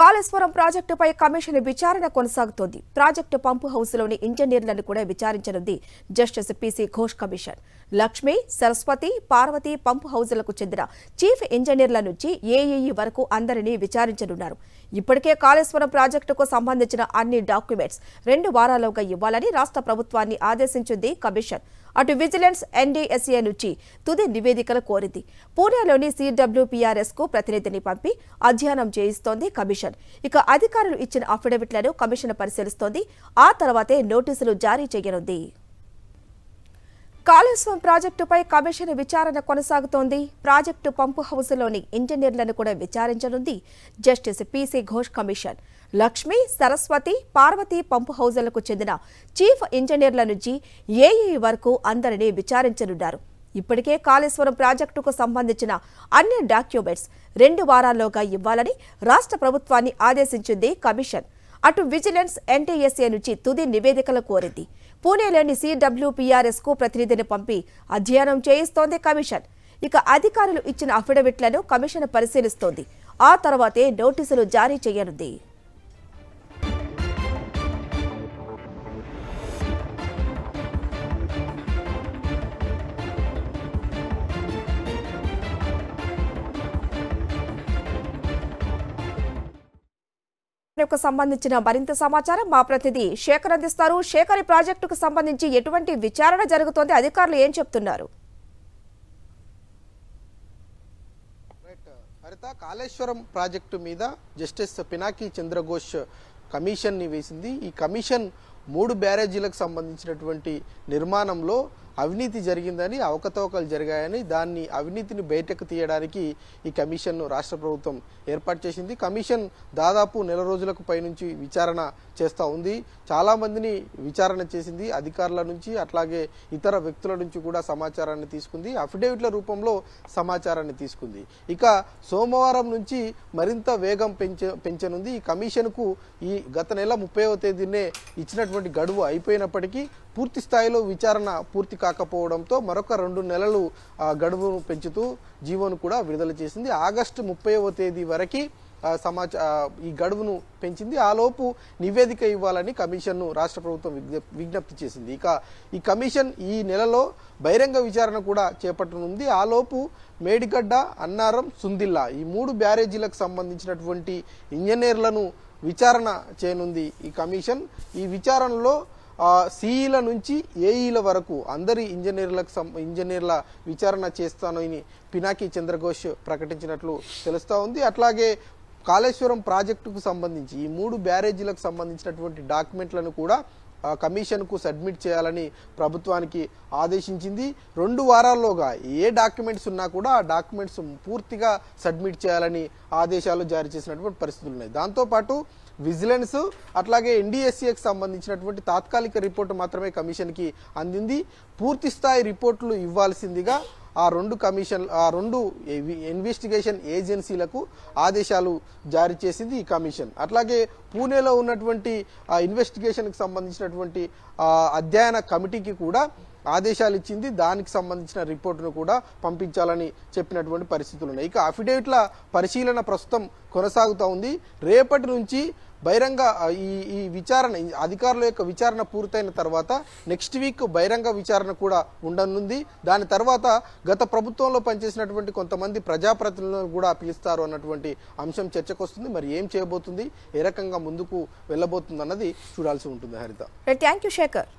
కాళేశ్వరం ప్రాజెక్టుపై కమిషన్ విచారణ కొనసాగుతోంది ప్రాజెక్టు పంపు హౌస్లోని ఇంజనీర్లను కూడా విచారించనుంది justice P C Ghosh commission Lakshmi Saraswati Parvati pump హౌజులకు చెందిన చీఫ్ ఇంజనీర్ల నుంచి ఏఈఈ వరకు అందరినీ విచారించనున్నారు ఇప్పటికే కాళేశ్వరం ప్రాజెక్టుకు సంబంధించిన అన్ని డాక్యుమెంట్స్ రెండు వారాల్లోగా ఇవ్వాలని రాష్ట్ర ప్రభుత్వాన్ని ఆదేశించింది కమిషన్ అటు విజిలెన్స్ ఎన్డీఎస్ఏ నుంచి తుది నివేదికలు కోరింది పూణేలోని కు ప్రతినిధిని పంపి అధ్యయనం చేయిస్తోంది కమిషన్ ఇక అధికారులు ఇచ్చిన అఫిడవిట్లను కమిషన్ పరిశీలిస్తోంది ఆ తర్వాతే నోటీసులు జారీ చేయనుంది కాళేశ్వరం ప్రాజెక్టుపై కమిషన్ విచారణ కొనసాగుతోంది ప్రాజెక్టు పంపు హౌస్లోని ఇంజనీర్లను కూడా విచారించనుంది justice P C Ghosh commission Lakshmi Saraswati Parvati pump హౌజులకు చెందిన చీఫ్ ఇంజనీర్ల నుంచి ఏఈ వరకు అందరినీ విచారించనున్నారు ఇప్పటికే కాళేశ్వరం ప్రాజెక్టుకు సంబంధించిన అన్ని డాక్యుమెంట్స్ రెండు వారాల్లోగా ఇవ్వాలని రాష్ట్ర ప్రభుత్వాన్ని ఆదేశించింది కమిషన్ అటు విజిలెన్స్ ఎన్టీఎస్ఏ నుంచి తుది నివేదికలు కోరింది పూణేలోని కు ప్రతినిధిని పంపి అధ్యయనం చేయిస్తోంది కమిషన్ ఇక అధికారులు ఇచ్చిన అఫిడవిట్లను కమిషన్ పరిశీలిస్తోంది ఆ తర్వాతే నోటీసులు జారీ చేయనుంది సంబంధించిన మరింత సమాచారం మా ప్రతినిధి శేఖర్ అందిస్తారు శేఖర్ ఈ ప్రాజెక్టుకు సంబంధించి ఎటువంటి విచారణ జరుగుతోంది అధికారులు ఏం చెప్తున్నారు హరిత కాళేశ్వరం ప్రాజెక్టు మీద జస్టిస్ పినాకి చంద్రఘోష్ కమిషన్ని వేసింది ఈ కమిషన్ మూడు బ్యారేజీలకు సంబంధించినటువంటి నిర్మాణంలో అవినీతి జరిగిందని అవకతవకలు జరిగాయని దాన్ని అవినీతిని బయటకు తీయడానికి ఈ కమిషన్ను రాష్ట్ర ప్రభుత్వం ఏర్పాటు చేసింది కమిషన్ దాదాపు నెల రోజులకు పైనుంచి విచారణ చేస్తూ ఉంది చాలామందిని విచారణ చేసింది అధికారుల నుంచి అట్లాగే ఇతర వ్యక్తుల నుంచి కూడా సమాచారాన్ని తీసుకుంది అఫిడేవిట్ల రూపంలో సమాచారాన్ని తీసుకుంది ఇక సోమవారం నుంచి మరింత వేగం పెంచ పెంచనుంది ఈ కమిషన్కు ఈ గత నెల ముప్పైవ తేదీనే ఇచ్చినటువంటి ఇచ్చినటువంటి గడువు అయిపోయినప్పటికీ పూర్తి స్థాయిలో విచారణ పూర్తి కాకపోవడంతో మరొక రెండు నెలలు గడువును పెంచుతూ జీవోను కూడా విడుదల చేసింది ఆగస్టు ముప్పైవ తేదీ వరకు సమాచ ఈ గడువును పెంచింది ఆలోపు నివేదిక ఇవ్వాలని కమిషన్ను రాష్ట్ర ప్రభుత్వం విజ్ఞప్తి చేసింది ఇక ఈ కమిషన్ ఈ నెలలో బహిరంగ విచారణ కూడా చేపట్టనుంది ఆలోపు మేడిగడ్డ అన్నారం సుందిల్లా ఈ మూడు బ్యారేజీలకు సంబంధించినటువంటి ఇంజనీర్లను విచారణ చేయనుంది ఈ కమిషన్ ఈ విచారణలో సిఈల నుంచి ఏఈల వరకు అందరి ఇంజనీర్లకు ఇంజనీర్ల విచారణ చేస్తానని పినాకీ చంద్రఘోష్ ప్రకటించినట్లు తెలుస్తూ ఉంది అట్లాగే కాళేశ్వరం ప్రాజెక్టుకు సంబంధించి ఈ మూడు బ్యారేజీలకు సంబంధించినటువంటి డాక్యుమెంట్లను కూడా కమిషన్కు సబ్మిట్ చేయాలని ప్రభుత్వానికి ఆదేశించింది రెండు వారాల్లోగా ఏ డాక్యుమెంట్స్ ఉన్నా కూడా ఆ డాక్యుమెంట్స్ పూర్తిగా సబ్మిట్ చేయాలని ఆదేశాలు జారీ చేసినటువంటి పరిస్థితులు ఉన్నాయి దాంతోపాటు విజిలెన్స్ అట్లాగే ఎన్డీఎస్సీకి సంబంధించినటువంటి తాత్కాలిక రిపోర్టు మాత్రమే కమిషన్కి అందింది పూర్తిస్థాయి రిపోర్టులు ఇవ్వాల్సిందిగా ఆ రెండు కమిషన్ ఆ రెండు ఇన్వెస్టిగేషన్ ఏజెన్సీలకు ఆదేశాలు జారీ చేసింది ఈ కమిషన్ అట్లాగే పూణేలో ఉన్నటువంటి ఆ ఇన్వెస్టిగేషన్కి సంబంధించినటువంటి అధ్యయన కమిటీకి కూడా ఆదేశాలు ఇచ్చింది దానికి సంబంధించిన రిపోర్టును కూడా పంపించాలని చెప్పినటువంటి పరిస్థితులు ఉన్నాయి ఇక అఫిడేవిట్ల పరిశీలన ప్రస్తుతం కొనసాగుతూ ఉంది రేపటి నుంచి బహిరంగ ఈ ఈ విచారణ అధికారుల యొక్క విచారణ పూర్తయిన తర్వాత నెక్స్ట్ వీక్ బహిరంగ విచారణ కూడా ఉండనుంది దాని తర్వాత గత ప్రభుత్వంలో పనిచేసినటువంటి కొంతమంది ప్రజాప్రతినిధులను కూడా పిలుస్తారు అన్నటువంటి అంశం చర్చకు వస్తుంది మరి ఏం చేయబోతుంది ఏ రకంగా ముందుకు వెళ్ళబోతుంది అన్నది చూడాల్సి ఉంటుంది హరిత థ్యాంక్ యూ శేఖర్